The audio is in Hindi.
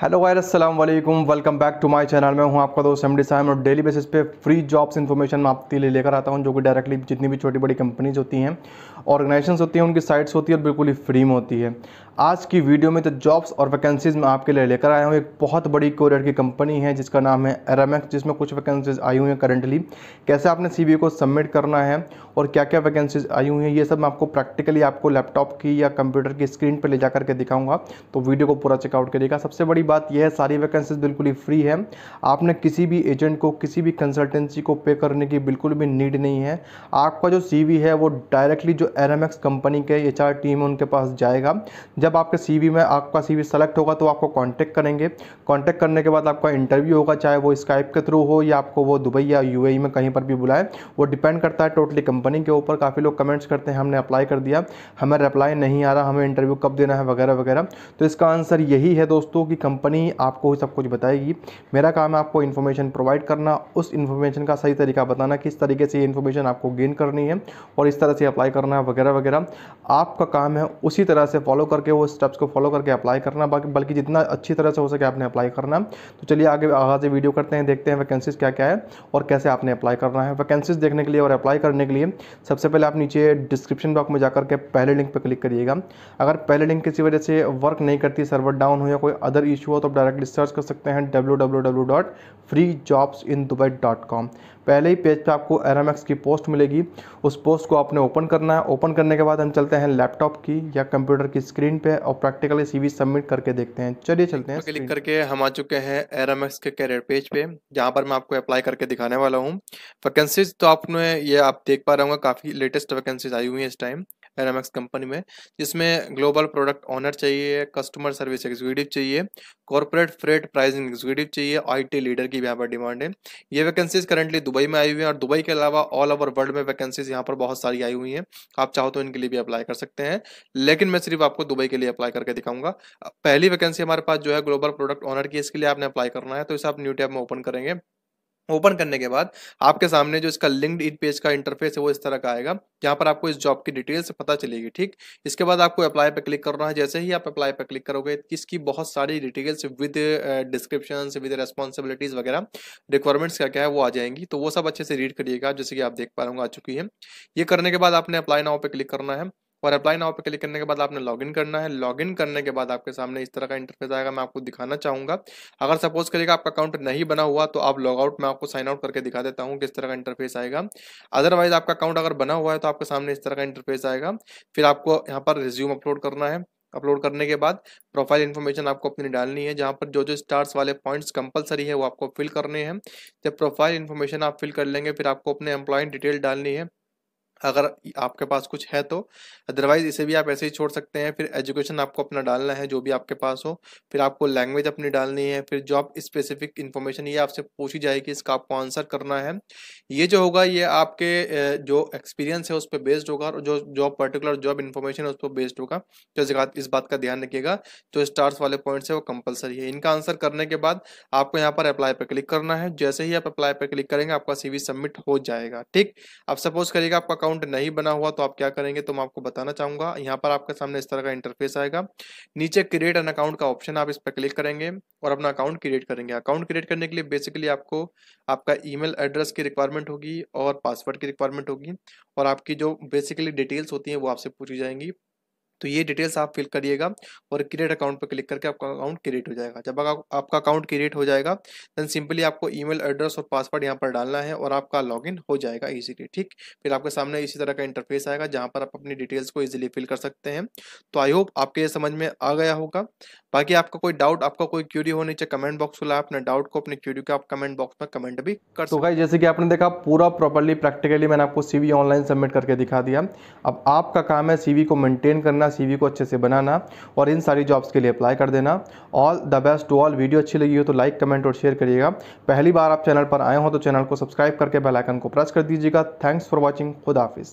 हेलो वायर अस्सलाम वालेकुम welcome back to my channel मैं हूं आपका दोस्त एम डी साहब और डेली बेसिस पे फ्री जॉब्स इन्फॉर्मेशन मैं आपके लिए लेकर आता हूं जो कि डायरेक्टली जितनी भी छोटी बड़ी कंपनीज होती हैं ऑर्गेनाइजेशंस होती हैं उनकी साइट्स होती है और बिल्कुल ही फ्री में होती है आज की वीडियो में तो जॉब्स और वैकेंसीज़ मैं आपके लिए लेकर आया हूँ एक बहुत बड़ी कोरियर की कंपनी है जिसका नाम है एरामेक्स जिसमें कुछ वैकेंसीज आई हुई हैं करंटली कैसे आपने सी को सबमिट करना है और क्या क्या वैकेंसीज आई हुई हैं ये सब मैं आपको प्रैक्टिकली आपको लैपटॉप की या कंप्यूटर की स्क्रीन पर ले जा करके दिखाऊंगा तो वीडियो को पूरा चेकआउट करिएगा सबसे बड़ी बड़ी बात यह है सारी वैकेंसीज बिल्कुल ही फ्री है आपने किसी भी एजेंट को किसी भी कंसल्टेंसी को पे करने की बिल्कुल भी नीड नहीं है आपका जो सी है वो डायरेक्टली जो एर कंपनी के एच टीम है उनके पास जाएगा जब आपके सी में आपका सी सेलेक्ट होगा तो आपको कॉन्टैक्ट करेंगे कॉन्टैक्ट करने के बाद आपका इंटरव्यू होगा चाहे वो स्काइप के थ्रू हो या आपको वो दुबई या यू में कहीं पर भी बुलाएं वो डिपेंड करता है टोटली कंपनी के ऊपर काफ़ी लोग कमेंट्स करते हैं हमने अप्लाई कर दिया हमें रिप्लाई नहीं आ रहा हमें इंटरव्यू कब देना है वगैरह वगैरह तो इसका आंसर यही है दोस्तों कि कंपनी आपको सब कुछ बताएगी मेरा काम है आपको इन्फॉर्मेशन प्रोवाइड करना उस इन्फॉर्मेशन का सही तरीका बताना किस तरीके से ये इन्फॉर्मेशन आपको गेन करनी है और इस तरह से अप्लाई करना है वगैरह वगैरह आपका काम है उसी तरह से फॉलो करके वो स्टेप्स को फॉलो करके अप्लाई करना बाकी बल्कि जितना अच्छी तरह से हो सके आपने अप्लाई करना तो चलिए आगे आगे वीडियो करते हैं देखते हैं वैकेंसीज क्या क्या है और कैसे आपने अप्लाई करना है वैकेंसीज देखने के लिए और अप्लाई करने के लिए सबसे पहले आप नीचे डिस्क्रिप्शन बॉक्स में जाकर के पहले लिंक पर क्लिक करिएगा अगर पहले लिंक किसी वजह से वर्क नहीं करती सर्वर डाउन हो या कोई अदर इशू इशू हो तो आप डायरेक्टली सर्च कर सकते हैं W W W dot free jobs in Dubai dot com पहले ही पेज पे आपको एन की पोस्ट मिलेगी उस पोस्ट को आपने ओपन करना है ओपन करने के बाद हम चलते हैं लैपटॉप की या कंप्यूटर की स्क्रीन पे और प्रैक्टिकली सीवी सबमिट करके देखते हैं चलिए चलते हैं क्लिक करके हम आ चुके हैं एर के कैरियर पेज पे जहाँ पर मैं आपको अप्लाई करके दिखाने वाला हूँ वैकेंसीज तो आपने ये आप देख पा रहे होंगे काफ़ी लेटेस्ट वैकेंसीज आई हुई हैं इस टाइम डायनामिक्स कंपनी में जिसमें ग्लोबल प्रोडक्ट ऑनर चाहिए कस्टमर सर्विस एग्जीक्यूटिव चाहिए कॉरपोरेट फ्रेट प्राइसिंग एग्जीक्यूटिव चाहिए आईटी लीडर की यहाँ पर डिमांड है ये वैकेंसीज करंटली दुबई में आई हुई है और दुबई के अलावा ऑल ओवर वर्ल्ड में वैकेंसीज यहाँ पर बहुत सारी आई हुई हैं आप चाहो तो इनके लिए भी अप्लाई कर सकते हैं लेकिन मैं सिर्फ आपको दुबई के लिए अप्लाई करके दिखाऊंगा पहली वैकेंसी हमारे पास जो है ग्लोबल प्रोडक्ट ऑनर की इसके लिए आपने अप्लाई करना है तो इसे आप न्यू टैब में ओपन करेंगे ओपन करने के बाद आपके सामने जो इसका लिंक्ड इन पेज का इंटरफेस है वो इस तरह का आएगा जहाँ पर आपको इस जॉब की डिटेल्स पता चलेगी ठीक इसके बाद आपको अप्लाई पर क्लिक करना है जैसे ही आप अप्लाई पर क्लिक करोगे इसकी बहुत सारी details with description with responsibilities वगैरह रिक्वायरमेंट्स क्या क्या है वो आ जाएंगी तो वो सब अच्छे से रीड करिएगा जैसे कि आप देख पा रहे आ चुकी है ये करने के बाद आपने अप्लाई नाव पर क्लिक करना है और अप्लाई नाउ पे क्लिक करने के बाद आपने लॉगिन करना है लॉगिन करने के बाद आपके सामने इस तरह का इंटरफेस आएगा मैं आपको दिखाना चाहूँगा अगर सपोज करिएगा आपका अकाउंट नहीं बना हुआ तो आप लॉग आउट आपको साइन आउट करके दिखा देता हूँ किस तरह का इंटरफेस आएगा अदरवाइज आपका अकाउंट अगर बना हुआ है तो आपके सामने इस तरह का इंटरफेस आएगा फिर आपको यहाँ पर रिज्यूम अपलोड करना है अपलोड करने के बाद प्रोफाइल इन्फॉर्मेशन आपको अपनी डालनी है जहाँ पर जो जो स्टार्स वाले पॉइंट्स कंपलसरी है वो आपको फिल करने हैं जब प्रोफाइल इन्फॉर्मेशन आप फिल कर लेंगे फिर आपको अपने एम्प्लॉय डिटेल डालनी है अगर आपके पास कुछ है तो अदरवाइज़ इसे भी आप ऐसे ही छोड़ सकते हैं फिर एजुकेशन आपको अपना डालना है जो भी आपके पास हो फिर आपको लैंग्वेज अपनी डालनी है फिर जॉब स्पेसिफिक इन्फॉर्मेशन ये आपसे पूछी जाएगी इसका आपको आंसर करना है ये जो होगा ये आपके जो एक्सपीरियंस है उस पर बेस्ड होगा और जो जॉब पर्टिकुलर जॉब इन्फॉर्मेशन है उस पर बेस्ड होगा तो इस बात का ध्यान रखिएगा जो स्टार्स वाले पॉइंट्स है वो कंपलसरी है इनका आंसर करने के बाद आपको यहाँ पर अप्लाई पर क्लिक करना है जैसे ही आप अप्लाई पर क्लिक करेंगे आपका सीवी सबमिट हो जाएगा ठीक अब सपोज करिएगा आपका अकाउंट अकाउंट नहीं बना हुआ तो आप क्या करेंगे तो मैं आपको बताना चाहूंगा यहाँ पर आपके सामने इस तरह का इंटरफेस आएगा नीचे क्रिएट एन अकाउंट का ऑप्शन आप इस पर क्लिक करेंगे और अपना अकाउंट क्रिएट करेंगे अकाउंट क्रिएट करने के लिए बेसिकली आपको आपका ईमेल एड्रेस की रिक्वायरमेंट होगी और पासवर्ड की रिक्वायरमेंट होगी और आपकी जो बेसिकली डिटेल्स होती हैं वो आपसे पूछी जाएंगी तो ये डिटेल्स आप फिल करिएगा और क्रिएट अकाउंट पर क्लिक करके आपका अकाउंट क्रिएट हो जाएगा जब आपका अकाउंट क्रिएट हो जाएगा देन सिंपली आपको ईमेल एड्रेस और पासवर्ड यहाँ पर डालना है और आपका लॉगिन हो जाएगा ईजिली ठीक फिर आपके सामने इसी तरह का इंटरफेस आएगा जहाँ पर आप अपनी डिटेल्स को ईजिली फिल कर सकते हैं तो आई होप आपके समझ में आ गया होगा बाकी आपका कोई डाउट आपका कोई क्यूरी होनी चाहिए कमेंट बॉक्स वाला अपने डाउट को अपने क्यूरी को आप कमेंट बॉक्स में कमेंट भी कर तो गाइस जैसे कि आपने देखा पूरा प्रॉपरली प्रैक्टिकली मैंने आपको सीवी ऑनलाइन सबमिट करके दिखा दिया अब आपका काम है सीवी को मेंटेन करना सीवी को अच्छे से बनाना और इन सारी जॉब्स के लिए अप्लाई कर देना all the best to all video अच्छी लगी हो तो लाइक कमेंट और शेयर करिएगा पहली बार आप चैनल पर आए हो तो चैनल को सब्सक्राइब करके बेलाइकन को प्रेस कर दीजिएगा थैंक्स फॉर वॉचिंग खुद हाफिज़